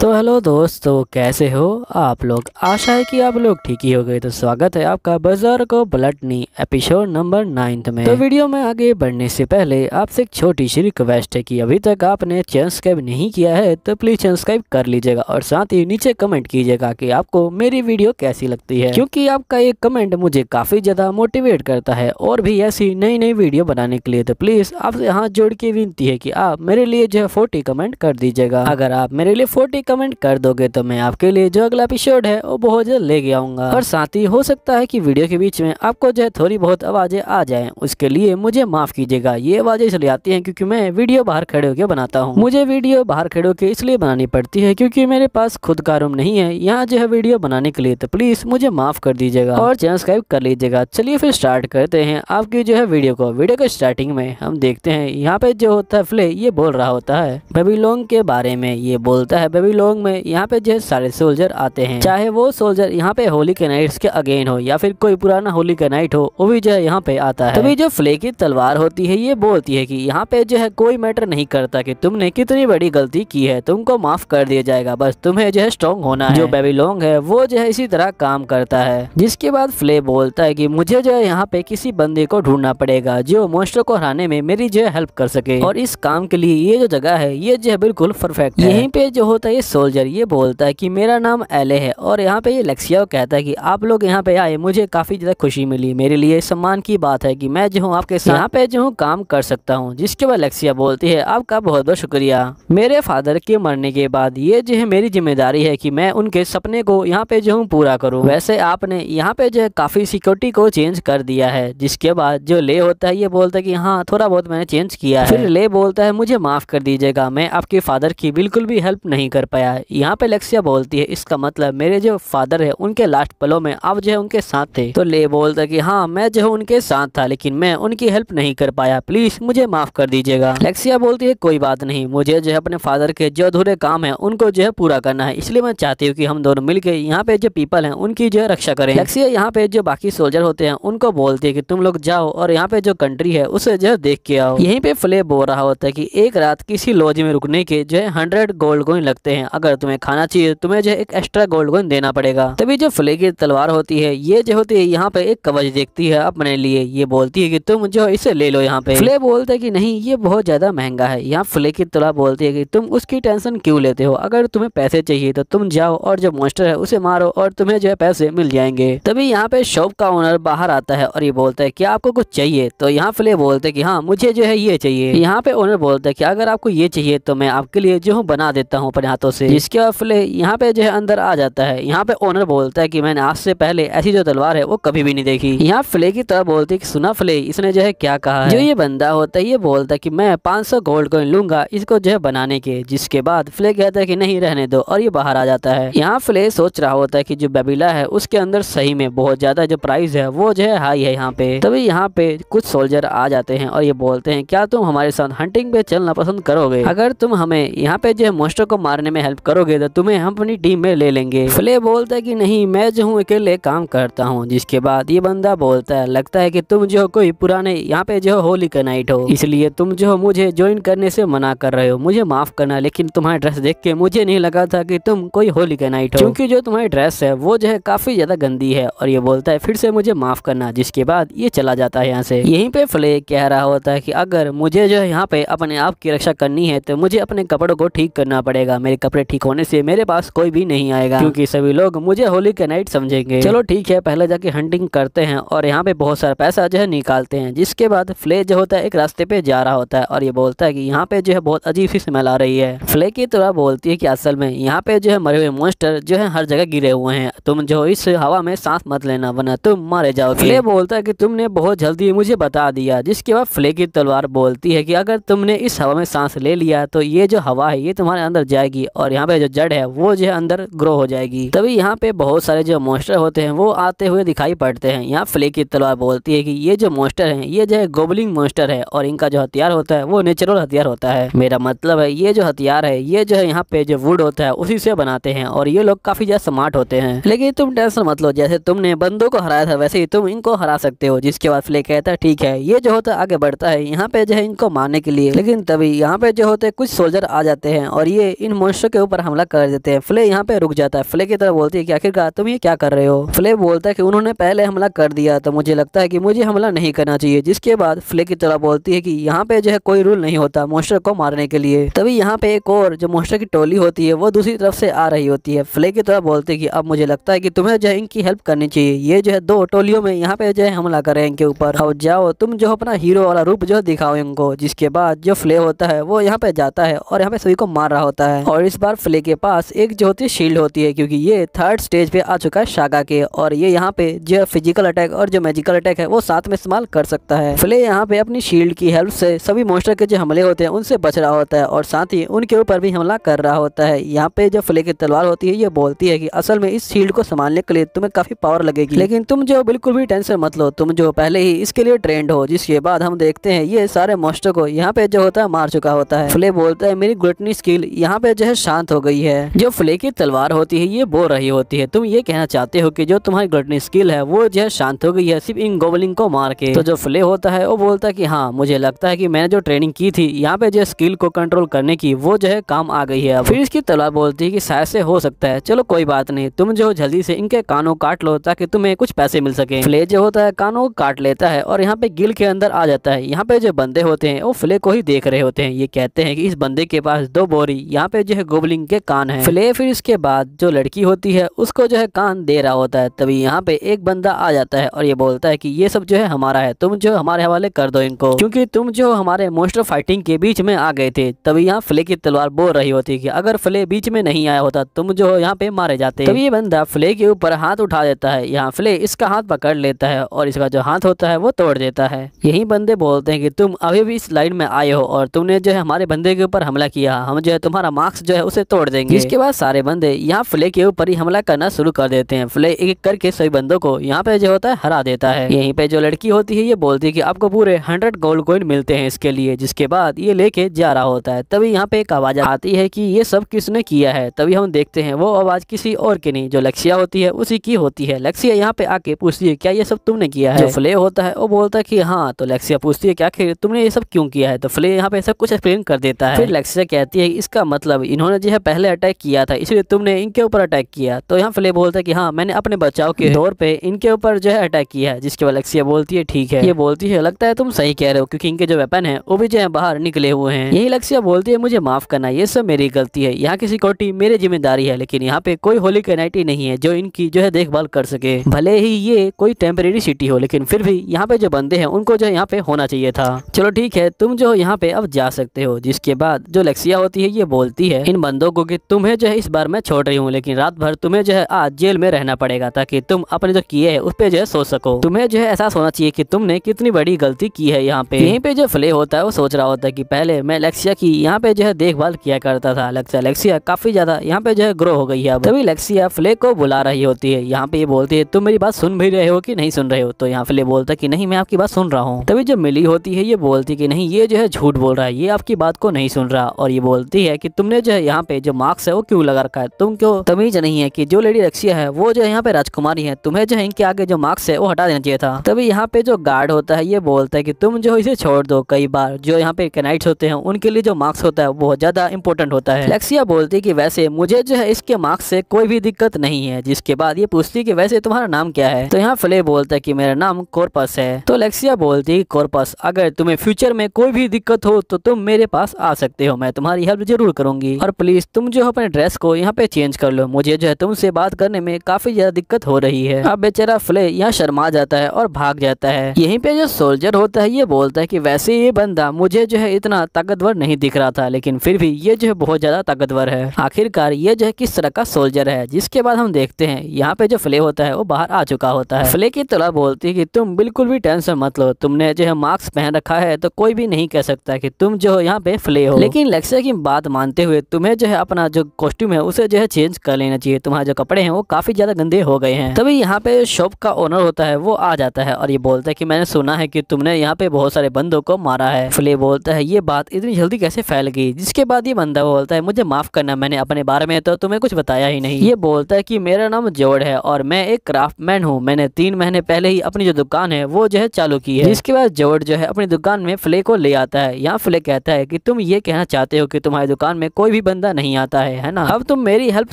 तो हेलो दोस्तों कैसे हो आप लोग आशा है कि आप लोग ठीक ही हो गए तो स्वागत है आपका बाजार को बलटनी एपिसोड नंबर नाइन्थ में तो वीडियो में आगे बढ़ने से पहले आपसे एक छोटी सी रिक्वेस्ट है कि अभी तक आपने चेंसक्राइब सब्सक्राइब नहीं किया है तो प्लीज सब्सक्राइब कर लीजिएगा और साथ ही नीचे कमेंट कीजिएगा की आपको मेरी वीडियो कैसी लगती है क्यूँकी आपका ये कमेंट मुझे काफी ज्यादा मोटिवेट करता है और भी ऐसी नई नई वीडियो बनाने के लिए तो प्लीज आपसे हाथ जोड़ के विनती है की आप मेरे लिए जो है फोर्टी कमेंट कर दीजिएगा अगर आप मेरे लिए फोर्टी कमेंट कर दोगे तो मैं आपके लिए जो अगला एपिसोड है वो बहुत जल्द लेके आऊंगा और साथ ही हो सकता है कि वीडियो के बीच में आपको जो है थोड़ी बहुत आवाज़ें आ जाएं उसके लिए मुझे माफ़ कीजिएगा ये आवाज़ें इसलिए आती है क्यूँकी मैं वीडियो बाहर खड़े होकर बनाता हूँ मुझे वीडियो बाहर खड़े होकर इसलिए बनानी पड़ती है क्यूँकी मेरे पास खुद का रूम नहीं है यहाँ जो है वीडियो बनाने के लिए तो प्लीज़ मुझे माफ़ कर दीजिएगा और चैनल सब्सक्राइब कर लीजिएगा चलिए फिर स्टार्ट करते हैं आपकी जो है वीडियो को वीडियो के स्टार्टिंग में हम देखते हैं यहाँ पे जो होता है फ्ले ये बोल रहा होता है बेबीलोंग के बारे में ये बोलता है बेबीलोंग लोग में यहाँ पे जो है सारे सोल्जर आते हैं चाहे वो सोल्जर यहाँ पे होली के नाइट्स के अगेन हो या फिर कोई पुराना होली का नाइट हो वो भी जो है यहाँ पे आता है तभी जो फ्ले की तलवार होती है ये बोलती है की यहाँ पे जो है कोई मैटर नहीं करता कि तुमने कितनी बड़ी गलती की है तुमको माफ कर दिया जाएगा बस तुम्हें जो है स्ट्रॉन्ग होना जो जो बेबीलोंग है वो जो है इसी तरह काम करता है जिसके बाद फ्ले बोलता है की मुझे जो है यहाँ पे किसी बंदे को ढूंढना पड़ेगा जो मोस्टर को हराने में मेरी जो है हेल्प कर सके और इस काम के लिए ये जो जगह है ये जो है बिल्कुल परफेक्ट यहीं पे जो होता है ये सोल्जर ये बोलता है कि मेरा नाम एले है और यहाँ पे ये लक्सिया कहता है कि आप लोग यहाँ पे आए मुझे काफ़ी ज़्यादा खुशी मिली मेरे लिए सम्मान की बात है कि मैं जो हूँ आपके साथ यहाँ पे जो हूँ काम कर सकता हूँ जिसके बाद लेक्सिया बोलती है आपका बहुत बहुत शुक्रिया मेरे फादर के मरने के बाद ये जो है मेरी जिम्मेदारी है कि मैं उनके सपने को यहाँ पे जो हूँ पूरा करूँ वैसे आपने यहाँ पे जो है काफ़ी सिक्योरिटी को चेंज कर दिया है जिसके बाद जो ले होता है ये बोलता है कि हाँ थोड़ा बहुत मैंने चेंज किया है फिर ले बोलता है मुझे माफ़ कर दीजिएगा मैं आपके फादर की बिल्कुल भी हेल्प नहीं कर पाया यहाँ पे लेक्सिया बोलती है इसका मतलब मेरे जो फादर है उनके लास्ट पलों में आप जो है उनके साथ थे तो ले बोलता की हाँ मैं जो है उनके साथ था लेकिन मैं उनकी हेल्प नहीं कर पाया प्लीज मुझे माफ कर दीजिएगा लेक्सिया बोलती है कोई बात नहीं मुझे जो है अपने फादर के जो अधूरे काम है उनको जो है पूरा करना है इसलिए मैं चाहती हूँ की हम दोनों मिलकर यहाँ पे जो पीपल है उनकी जो है रक्षा करें लेक्सिया यहाँ पे जो बाकी सोल्जर होते हैं उनको बोलती है की तुम लोग जाओ और यहाँ पे जो कंट्री है उसे जो है देख के आओ यहीं पे फ्लेब बोल रहा होता है कि एक रात किसी लॉज में रुकने के जो है हंड्रेड गोल्ड कोइन लगते हैं हैं अगर तुम्हें खाना चाहिए तुम्हें जो एक एक्स्ट्रा गोल्ड कोइन देना पड़ेगा तभी जो फ्ले की तलवार होती है ये जो होती है यहाँ पे एक कवच देखती है अपने लिए ये बोलती है की तुम जो इसे ले लो यहाँ पे फ्ले बोलते है की नहीं ये बहुत ज्यादा महंगा है यहाँ फ्ले की तलवार बोलती है की तुम उसकी टेंशन क्यूँ लेते हो अगर तुम्हें पैसे चाहिए तो तुम जाओ और जो मोस्टर है उसे मारो और तुम्हें जो है पैसे मिल जाएंगे तभी यहाँ पे शॉप का ओनर बाहर आता है और ये बोलता है की आपको कुछ चाहिए तो यहाँ फ्ले बोलते कि हाँ मुझे जो है ये चाहिए यहाँ पे ओनर बोलता है कि अगर आपको ये चाहिए तो मैं आपके लिए जो हूँ बना देता हूँ अपने हाथों बातों से जिसके बाद फ्ले यहाँ पे जो है अंदर आ जाता है यहाँ पे ओनर बोलता है कि मैंने आज से पहले ऐसी जो तलवार है वो कभी भी नहीं देखी यहाँ फ्ले की तरफ बोलती है सुना फ्ले इसने जो है क्या कहा है जो ये बंदा होता है ये बोलता है की मैं 500 गोल्ड कॉइन लूंगा इसको जो है बनाने के जिसके बाद फ्ले कहता है की नहीं रहने दो और ये बाहर आ जाता है यहाँ फ्ले सोच रहा होता है की जो बेबीला है उसके अंदर सही में बहुत ज्यादा जो प्राइस है वो जो है हाई है यहाँ पे तभी यहाँ पे कुछ सोल्जर आ जाते हैं और ये बोलते हैं क्या तुम हमारे साथ हंटिंग पे चलना पसंद करोगे अगर तुम हमें यहाँ पे जो है मोस्टर को मारने में में हेल्प करोगे तो तुम्हें हम अपनी टीम में ले लेंगे फ्ले बोलता है कि नहीं मैं जो हूँ अकेले काम करता हूँ जिसके बाद ये बंदा बोलता है लगता है कि तुम जो कोई पुराने यहाँ पे जो होली का नाइट हो इसलिए तुम जो मुझे ज्वाइन करने से मना कर रहे हो मुझे माफ करना लेकिन तुम्हारे ड्रेस देख के मुझे नहीं लगा था की तुम कोई होली का नाइट हो क्योंकि जो तुम्हारी ड्रेस है वो जो है काफी ज्यादा गंदी है और ये बोलता है फिर से मुझे माफ करना जिसके बाद ये चला जाता है यहाँ से यही पे फ्ले कह रहा होता है की अगर मुझे जो है यहाँ पे अपने आप की रक्षा करनी है तो मुझे अपने कपड़ों को ठीक करना पड़ेगा मेरे कपड़े ठीक होने से मेरे पास कोई भी नहीं आएगा क्योंकि सभी लोग मुझे होली के नाइट समझेंगे चलो ठीक है पहले जाके हंटिंग करते हैं और यहाँ पे बहुत सारा पैसा जो है निकालते हैं जिसके बाद फ्ले जो होता है एक रास्ते पे जा रहा होता है और ये बोलता है की यहाँ पे जो है बहुत अजीब सी स्मेल आ रही है फ्ले की तरह बोलती है की असल में यहाँ पे जो है मरे हुए मोस्टर जो है हर जगह गिरे हुए हैं तुम जो इस हवा में सांस मत लेना बना तुम मारे जाओ फ्ले बोलता है की तुमने बहुत जल्दी मुझे बता दिया जिसके बाद फ्ले की तलवार बोलती है कि अगर तुमने इस हवा में सांस ले लिया तो ये जो हवा है ये तुम्हारे अंदर जाएगी और यहाँ पे जो जड़ है वो जो है अंदर ग्रो हो जाएगी तभी यहाँ पे बहुत सारे जो मोस्टर होते हैं वो आते हुए दिखाई पड़ते हैं यहाँ फ्ले की तलवार बोलती है की ये जो मोस्टर है ये जो है गोबलिंग मोस्टर है और इनका जो हथियार होता है वो नेचुरल हथियार होता है मेरा मतलब है ये जो हथियार है ये जो है यहाँ पे जो वुड होता है उसी से बनाते हैं और ये लोग काफी ज्यादा स्मार्ट होते हैं लेकिन तुम टेंशन मत लो जैसे तुमने बंदों को हराया था वैसे ही तुम इनको हरा सकते हो जिसके बाद फ्ले कहता है ठीक है ये जो होता है आगे बढ़ता है यहाँ पे जो है इनको मारने के लिए लेकिन तभी यहाँ पे जो होते कुछ सोल्जर आ जाते हैं और ये इन मोस्टर बच्चों के ऊपर हमला कर देते हैं फ्ले यहाँ पे रुक जाता है फ्ले की तरफ बोलती है कि आखिरकार तुम ये क्या कर रहे हो फ्ले बोलता है कि उन्होंने पहले हमला कर दिया तो मुझे लगता है कि मुझे हमला नहीं करना चाहिए जिसके बाद फ्ले की तरफ बोलती है कि यहाँ पे जो है कोई रूल नहीं होता मोस्टर को मारने के लिए तभी यहाँ पे एक और जो मोस्टर की टोली होती है वो दूसरी तरफ से आ रही होती है फ्ले की तरफ बोलती है की अब मुझे लगता है की तुम्हें जो है इनकी हेल्प करनी चाहिए ये जो है दो टोलियों में यहाँ पे जो है हमला करे इनके ऊपर और जाओ तुम जो अपना हीरो वाला रूप जो दिखाओ इनको जिसके बाद जो फ्ले होता है वो यहाँ पे जाता है और यहाँ पे सभी को मार रहा होता है और इस इस बार फ्ले के पास एक जो होती है शील्ड होती है क्योंकि ये थर्ड स्टेज पे आ चुका है शागा के और ये यहाँ पे जो फिजिकल अटैक और जो मेजिकल अटैक है वो साथ में इस्तेमाल कर सकता है फ्ले यहाँ पे अपनी शील्ड की हेल्प से सभी मोस्टर के जो हमले होते हैं उनसे बच रहा होता है और साथ ही उनके ऊपर भी हमला कर रहा होता है यहाँ पे जो फ्ले की तलवार होती है ये बोलती है की असल में इस शील्ड को संभालने के लिए तुम्हें काफी पावर लगेगी लेकिन तुम जो बिल्कुल भी टेंशन मत लो तुम जो पहले ही इसके लिए ट्रेंड हो जिसके बाद हम देखते हैं ये सारे मोस्टर को यहाँ पे जो होता है मार चुका होता है फ्ले बोलता है मेरी ग्लुटनी स्किल यहाँ पे जो है शांत हो गई है जो फ्ले की तलवार होती है ये बो रही होती है तुम ये कहना चाहते हो कि जो तुम्हारी गटनी स्किल है वो जो है शांत हो गई है सिर्फ इन गोबलिंग को मार के तो जो फ्ले होता है वो बोलता है की हाँ मुझे लगता है की मैंने जो ट्रेनिंग की थी यहाँ पे जो स्किल को कंट्रोल करने की वो जो है काम आ गई है फिर इसकी तलवार बोलती है की शायद से हो सकता है चलो कोई बात नहीं तुम जो जल्दी से इनके कानों काट लो ताकि तुम्हें कुछ पैसे मिल सके फ्ले जो होता है कानों को काट लेता है और यहाँ पे गिल के अंदर आ जाता है यहाँ पे जो बंदे होते हैं वो फ्ले को ही देख रहे होते हैं ये कहते हैं कि इस बंदे के पास दो बोरी यहाँ पे जो है गोबलिंग के कान है फ्ले फिर इसके बाद जो लड़की होती है उसको जो है कान दे रहा होता है तभी यहाँ पे एक बंदा आ जाता है और ये बोलता है की ये सब जो है हमारा है तुम जो हमारे हवाले कर दो इनको क्योंकि तुम जो हमारे मोस्टर फाइटिंग के बीच में आ गए थे तभी यहाँ फ्ले की तलवार बोल रही होती कि अगर फ्ले बीच में नहीं आया होता तुम जो यहाँ पे मारे जाते तभी ये बंदा फ्ले के ऊपर हाथ उठा देता है यहाँ फ्ले इसका हाथ पकड़ लेता है और इसका जो हाथ होता है वो तोड़ देता है यही बंदे बोलते हैं कि तुम अभी भी इस लाइन में आए हो और तुमने जो है हमारे बंदे के ऊपर हमला किया हम जो है तुम्हारा मास्क जो है उसे तोड़ देंगे इसके बाद सारे बंदे यहाँ फ्ले के ऊपर ही हमला करना शुरू कर देते हैं फ्ले एक एक करके सभी बंदों को यहाँ पे जो होता है हरा देता है यही पे जो लड़की होती है ये बोलती है की आपको पूरे हंड्रेड गोल्ड कोइन मिलते हैं इसके लिए जिसके बाद ये लेके जा रहा होता है तभी यहाँ पे एक आवाज आती है की ये सब किसने किया है तभी हम देखते हैं वो आवाज किसी और की नहीं जो लक्ष्या होती है उसी की होती है लक्ष्या यहाँ पे आके पूछती है क्या ये सब तुमने किया है जो फ्ले होता है वो बोलता है की हाँ तो लक्ष्या पूछती है क्या तुमने ये सब क्यों किया है तो फ्ले यहाँ पे सब कुछ एक्सप्लेन कर देता है फिर लक्ष्या कहती है इसका मतलब इन्होंने इन्होंने जो है पहले अटैक किया था इसलिए तुमने इनके ऊपर अटैक किया तो यहाँ फ्ले बोलता है कि हाँ मैंने अपने बचाव के दौर पे इनके ऊपर जो है अटैक किया है जिसके बाद अलेक्सिया बोलती है ठीक है ये बोलती है लगता है तुम सही कह रहे हो क्योंकि इनके जो वेपन है वो भी जो है बाहर निकले हुए हैं यही अलेक्सिया बोलती है मुझे माफ करना ये सब मेरी गलती है यहाँ की सिक्योरिटी मेरी जिम्मेदारी है लेकिन यहाँ पे कोई होली कनाइटी नहीं है जो इनकी जो है देखभाल कर सके भले ही ये कोई टेम्परेरी सिटी हो लेकिन फिर भी यहाँ पे जो बंदे है उनको जो है यहाँ पे होना चाहिए था चलो ठीक है तुम जो यहाँ पे अब जा सकते हो जिसके बाद जो लेक्सिया होती है ये बोलती है इन बंदों को कि तुम्हें जो है इस बार मैं छोड़ रही हूँ लेकिन रात भर तुम्हें जो है आज जेल में रहना पड़ेगा ताकि तुम अपने जो किए है उस पर जो है सोच सको तुम्हें जो है एहसास होना चाहिए कि तुमने कितनी बड़ी गलती की है यहाँ पे यहीं पे जो फ्ले होता है वो सोच रहा होता है कि पहले मैं लेक्सिया की यहाँ पे जो है देखभाल किया करता था लेक्सिया लेक्सिया काफी ज्यादा यहाँ पे जो है ग्रो हो गई है अब तभी लेक्सिया फ्ले को बुला रही होती है यहाँ पे ये बोलती है तुम मेरी बात सुन भी रहे हो की नहीं सुन रहे हो तो यहाँ फ्ले बोलता की नहीं मैं आपकी बात सुन रहा हूँ तभी जो मिली होती है ये बोलती की नहीं ये जो है झूठ बोल रहा है ये आपकी बात को नहीं सुन रहा और ये बोलती है कि तुमने जो है यहाँ पे जो मार्क्स है वो क्यों लगा रखा है तुम क्यों तमीज नहीं है की जो लेडी रक्षिया है वो जो यहाँ पे राजकुमारी है तुम्हें जो है इनके आगे जो मार्क्स है वो हटा देना चाहिए था तभी यहाँ पे जो गार्ड होता है ये बोलता है की तुम जो इसे छोड़ दो कई बार जो यहाँ पे कैनाइट होते हैं उनके लिए जो मार्क्स होता है बहुत ज्यादा इंपॉर्टेंट होता है लेक्सिया बोलती की वैसे मुझे जो है इसके मार्क्स से कोई भी दिक्कत नहीं है जिसके बाद ये पूछती की वैसे तुम्हारा नाम क्या है तो यहाँ फ्ले बोलता है की मेरा नाम कोरपस है तो लेक्सिया बोलती कोरपस अगर तुम्हें फ्यूचर में कोई भी दिक्कत हो तो तुम मेरे पास आ सकते हो मैं तुम्हारी हेल्प जरूर करूंगी और प्लीज़ तुम जो अपने ड्रेस को यहाँ पे चेंज कर लो मुझे जो है तुमसे बात करने में काफ़ी ज़्यादा दिक्कत हो रही है अब बेचारा फ्ले यहाँ शर्मा जाता है और भाग जाता है यहीं पे जो सोल्जर होता है ये बोलता है कि वैसे ये बंदा मुझे जो है इतना ताकतवर नहीं दिख रहा था लेकिन फिर भी ये जो है बहुत ज़्यादा ताकतवर है आखिरकार ये जो है किस तरह का सोल्जर है जिसके बाद हम देखते हैं यहाँ पे जो फ्ले होता है वो बाहर आ चुका होता है फ्ले की तरह बोलती है कि तुम बिल्कुल भी टेंशन मत लो तुमने जो है मास्क पहन रखा है तो कोई भी नहीं कह सकता कि तुम जो हो यहाँ पे फ्ले हो लेकिन लक्ष्य की बात मानते हुए तुम्हें तुम्हें जो है अपना जो कॉस्ट्यूम है उसे जो है चेंज कर लेना चाहिए तुम्हारे जो कपड़े हैं वो काफ़ी ज़्यादा गंदे हो गए हैं तभी यहाँ पे शॉप का ओनर होता है वो आ जाता है और ये बोलता है कि मैंने सुना है कि तुमने यहाँ पे बहुत सारे बंदों को मारा है फ्ले बोलता है ये बात इतनी जल्दी कैसे फैल गई जिसके बाद ये बंदा बोलता है मुझे माफ़ करना मैंने अपने बारे में तो तुम्हें कुछ बताया ही नहीं ये बोलता है की मेरा नाम जोड़ है और मैं एक मैन हूँ मैंने तीन महीने पहले ही अपनी जो दुकान है वो जो है चालू की है जिसके बाद जोड़ जो है अपनी दुकान में फ्ले को ले आता है यहाँ फ्ले कहता है कि तुम ये कहना चाहते हो कि तुम्हारी दुकान में कोई भी गंदा नहीं आता है है ना अब तुम मेरी हेल्प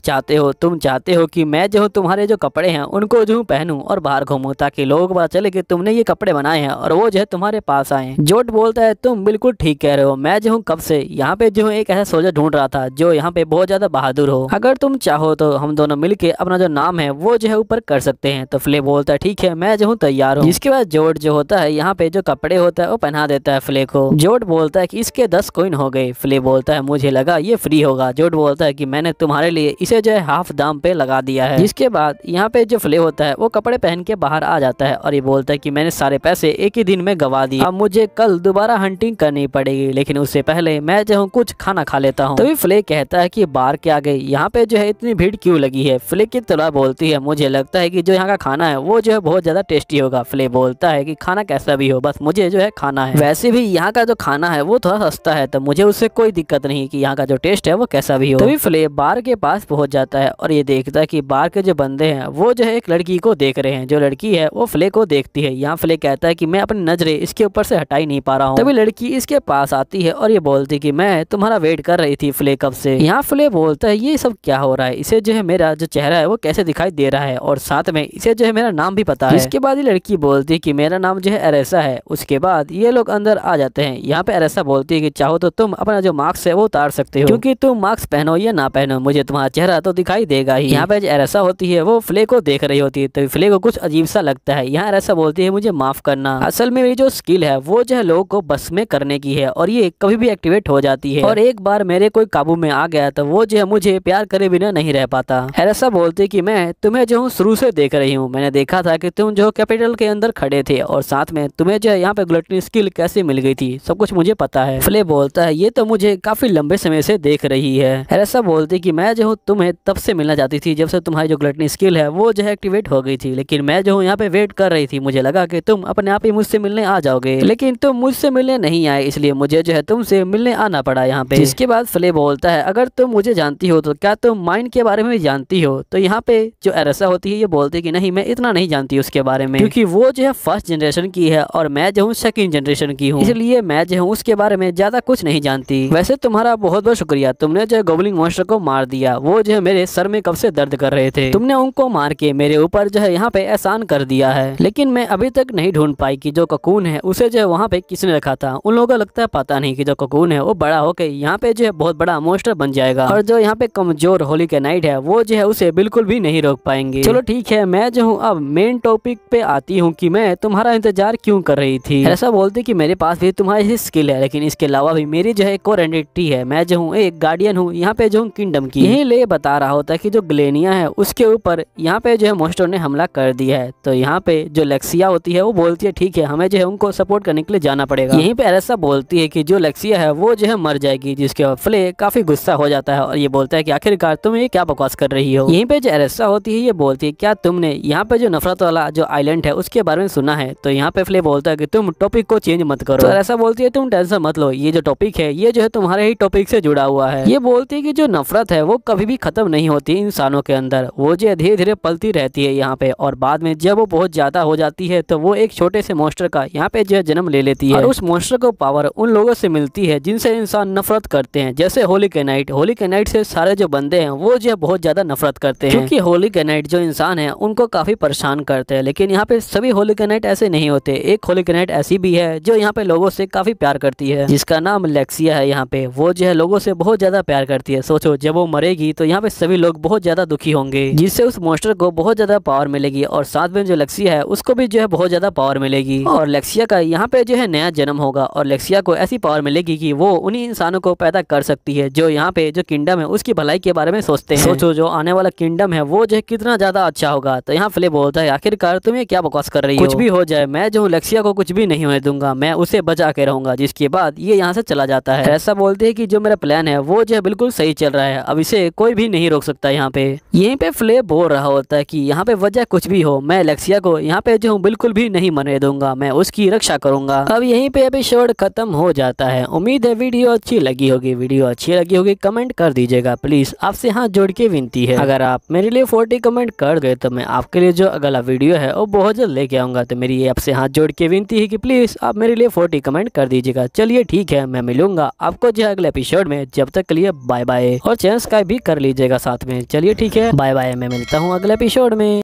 चाहते हो तुम चाहते हो कि मैं जो हूँ तुम्हारे जो कपड़े हैं उनको जो पहनूं और बाहर घूमूं ताकि लोगों को पता चले कि तुमने ये कपड़े बनाए हैं और वो जो है तुम्हारे पास आए जोट बोलता है तुम बिल्कुल ठीक कह रहे हो मैं जो हूँ कब से यहाँ पे जो एक ऐसा सोजा ढूंढ रहा था जो यहाँ पे बहुत ज्यादा बहादुर हो अगर तुम चाहो तो हम दोनों मिल अपना जो नाम है वो जो है ऊपर कर सकते हैं तो फ्ले बोलता है ठीक है मैं जो हूँ तैयार हूँ इसके बाद जोट जो होता है यहाँ पे जो कपड़े होता है वो पहना देता है फ्ले को जोट बोलता है की इसके दस कोइन हो गए फ्ले बोलता है मुझे लगा ये फ्री होगा जोड बोलता है कि मैंने तुम्हारे लिए इसे जो है हाफ दाम पे लगा दिया है जिसके बाद यहाँ पे जो फ्ले होता है वो कपड़े पहन के बाहर आ जाता है और ये बोलता है की मैंने सारे पैसे एक ही दिन में गवा दिए अब मुझे कल दोबारा हंटिंग करनी पड़ेगी लेकिन उससे पहले मैं जो हूँ कुछ खाना खा लेता हूँ तभी फ्ले कहता है की बार के आगे यहाँ पे जो है इतनी भीड़ क्यूँ लगी है फ्ले की तला बोलती है मुझे लगता है की जो यहाँ का खाना है वो जो है बहुत ज्यादा टेस्टी होगा फ्ले बोलता है की खाना कैसा भी हो बस मुझे जो है खाना है वैसे भी यहाँ का जो खाना है वो थोड़ा सस्ता है तो मुझे उससे कोई दिक्कत नहीं की यहाँ का जो टेस्ट है है वो कैसा भी हो तभी फ्ले बार के पास पहुंच जाता है और ये देखता है कि बार के जो बंदे हैं वो जो है एक लड़की को देख रहे हैं जो लड़की है वो फ्ले को देखती है यहाँ फ्ले कहता है कि मैं अपनी नजरे इसके ऊपर से हटाई नहीं पा रहा हूँ तभी लड़की इसके पास आती है और ये बोलती की मैं तुम्हारा वेट कर रही थी फ्ले कब से यहाँ फ्ले बोलता है ये सब क्या हो रहा है इसे जो है मेरा जो चेहरा है वो कैसे दिखाई दे रहा है और साथ में इसे जो है मेरा नाम भी पता है इसके बाद ये लड़की बोलती है की मेरा नाम जो है अरेसा है उसके बाद ये लोग अंदर आ जाते हैं यहाँ पे अरेसा बोलती है कि चाहो तो तुम अपना जो मार्क्स है वो उतार सकते हो क्योंकि तुम मास्क पहनो या ना पहनो मुझे तुम्हारा चेहरा तो दिखाई देगा ही यहाँ पे जो एरसा होती है वो फ्ले को देख रही होती है तो फ्ले को कुछ अजीब सा लगता है यहाँ एरसा बोलती है मुझे माफ करना असल में मेरी जो स्किल है वो जो है लोगों को बस में करने की है और ये कभी भी एक्टिवेट हो जाती है और एक बार मेरे कोई काबू में आ गया तो वो जो है मुझे प्यार करे बिना नहीं रह पाता एरसा बोलती की मैं तुम्हें जो हूँ शुरू से देख रही हूँ मैंने देखा था की तुम जो कैपिटल के अंदर खड़े थे और साथ में तुम्हें जो है यहाँ पे ग्लटनी स्किल कैसे मिल गई थी सब कुछ मुझे पता है फ्ले बोलता है ये तो मुझे काफी लंबे समय से देख रहे रही है हेरेसा बोलती कि मैं जो हूँ तुम्हें तब से मिलना चाहती थी जब से तुम्हारी जो ग्लटनी स्किल है वो जो है एक्टिवेट हो गई थी लेकिन मैं जो हूँ यहाँ पे वेट कर रही थी मुझे लगा कि तुम अपने आप ही मुझसे मिलने आ जाओगे लेकिन तुम मुझसे मिलने नहीं आए इसलिए मुझे जो है तुमसे मिलने आना पड़ा यहाँ पे इसके बाद फ्ले बोलता है अगर तुम मुझे जानती हो तो क्या तुम माइंड के बारे में जानती हो तो यहाँ पे जो एरेसा होती है ये बोलती है कि नहीं मैं इतना नहीं जानती उसके बारे में क्योंकि वो जो है फर्स्ट जनरेशन की है और मैं जो हूँ सेकेंड जनरेशन की हूँ इसलिए मैं जो हूँ उसके बारे में ज्यादा कुछ नहीं जानती वैसे तुम्हारा बहुत बहुत शुक्रिया तुमने जो गोबलिंग मॉन्स्टर को मार दिया वो जो है मेरे सर में कब से दर्द कर रहे थे तुमने उनको मार के मेरे ऊपर जो है यहाँ पे एहसान कर दिया है लेकिन मैं अभी तक नहीं ढूंढ पाई कि जो ककून है उसे जो है वहाँ पे किसने रखा था उन लोगों को लगता है पता नहीं की जो ककून है वो बड़ा होकर यहाँ पे जो है बहुत बड़ा मोस्टर बन जाएगा और जो यहाँ पे कमजोर होली के नाइट है वो जो है उसे बिल्कुल भी नहीं रोक पाएंगे चलो ठीक है मैं जो हूँ अब मेन टॉपिक पे आती हूँ की मैं तुम्हारा इंतजार क्यूँ कर रही थी ऐसा बोलती की मेरे पास भी तुम्हारी स्किल है लेकिन इसके अलावा भी मेरी जो है एक और है मैं जो हूँ एक गार्डियन हूँ यहाँ पे जो हूँ किंगडम की यही ले बता रहा होता है कि जो ग्लेनिया है उसके ऊपर यहाँ पे जो है मोस्टर ने हमला कर दिया है तो यहाँ पे जो लेक्सिया होती है वो बोलती है ठीक है हमें जो है उनको सपोर्ट करने के लिए जाना पड़ेगा यहीं पे एरेसा बोलती है की जो लेक्सिया है वो जो है मर जाएगी जिसके बाद फ्ले काफी गुस्सा हो जाता है और ये बोलता है की आखिरकार तुम ये क्या बकवास कर रही हो यहीं पे जो एरेसा होती है ये बोलती है क्या तुमने यहाँ पे जो नफरत वाला जो आईलैंड है उसके बारे में सुना है तो यहाँ पे फ्ले बोलता है की तुम टॉपिक को चेंज मत करो ऐसा तो बोलती है तुम टेंशन मत लो ये जो टॉपिक है ये जो है तुम्हारे ही टॉपिक से जुड़ा हुआ है है ये बोलती है कि जो नफरत है वो कभी भी ख़त्म नहीं होती इंसानों के अंदर वो जो धीरे धीरे पलती रहती है यहाँ पे और बाद में जब वो बहुत ज़्यादा हो जाती है तो वो एक छोटे से मोस्टर का यहाँ पे जो है जन्म ले लेती है और उस मोस्टर को पावर उन लोगों से मिलती है जिनसे इंसान नफरत करते हैं जैसे होली के नाइट होली के नाइट से सारे जो बंदे हैं वो जो है बहुत ज़्यादा नफरत करते हैं क्योंकि होली के नाइट जो इंसान है उनको काफ़ी परेशान करते हैं लेकिन यहाँ पे सभी होली के नाइट ऐसे नहीं होते एक होली के नाइट ऐसी भी है जो यहाँ पे लोगों से काफ़ी प्यार करती है जिसका नाम लेक्सिया है यहाँ पे वो जो है लोगों से बहुत ज़्यादा ज़्यादा प्यार करती है सोचो जब वो मरेगी तो यहाँ पे सभी लोग बहुत ज़्यादा दुखी होंगे जिससे उस मोस्टर को बहुत ज़्यादा पावर मिलेगी और साथ में जो लक्सिया है उसको भी जो है बहुत ज़्यादा पावर मिलेगी और लक्सिया का यहाँ पे जो है नया जन्म होगा और लक्सिया को ऐसी पावर मिलेगी की वो उन्ही इंसानों को पैदा कर सकती है जो यहाँ पे जो किंगडम है उसकी भलाई के बारे में सोचते हैं सोचो जो आने वाला किंगडम है वो जो है कितना ज़्यादा अच्छा होगा तो यहाँ फ्ले बोलता है आखिरकार तुम ये क्या बकवास कर रही हो कुछ भी हो जाए मैं जो लक्सिया को कुछ भी नहीं होने दूंगा मैं उसे बचा के रहूंगा जिसके बाद ये यहाँ से चला जाता है ऐसा बोलते है की जो मेरा प्लान है वो वो जो बिल्कुल सही चल रहा है अब इसे कोई भी नहीं रोक सकता यहाँ पे यहीं पे फ्ले बोल रहा होता है कि यहाँ पे वजह कुछ भी हो मैं एलेक्सिया को यहाँ पे जो हूँ बिल्कुल भी नहीं मरने दूंगा मैं उसकी रक्षा करूंगा अब यहीं पे एपिसोड खत्म हो जाता है उम्मीद है वीडियो अच्छी लगी होगी वीडियो अच्छी लगी होगी कमेंट कर दीजिएगा प्लीज आपसे हाथ जोड़ के विनती है अगर आप मेरे लिए फोर्टी कमेंट कर गए तो मैं आपके लिए जो अगला वीडियो है वो बहुत जल्द लेके आऊंगा तो मेरी आपसे हाथ जोड़ के विनती है की प्लीज आप मेरे लिए फोर्टी कमेंट कर दीजिएगा चलिए ठीक है मैं मिलूंगा आपको जो अगले एपिसोड में जब तक तक के लिए बाय बाय और चैनल सब्सक्राइब भी कर लीजिएगा साथ में चलिए ठीक है बाय बाय मैं मिलता हूँ अगले एपिसोड में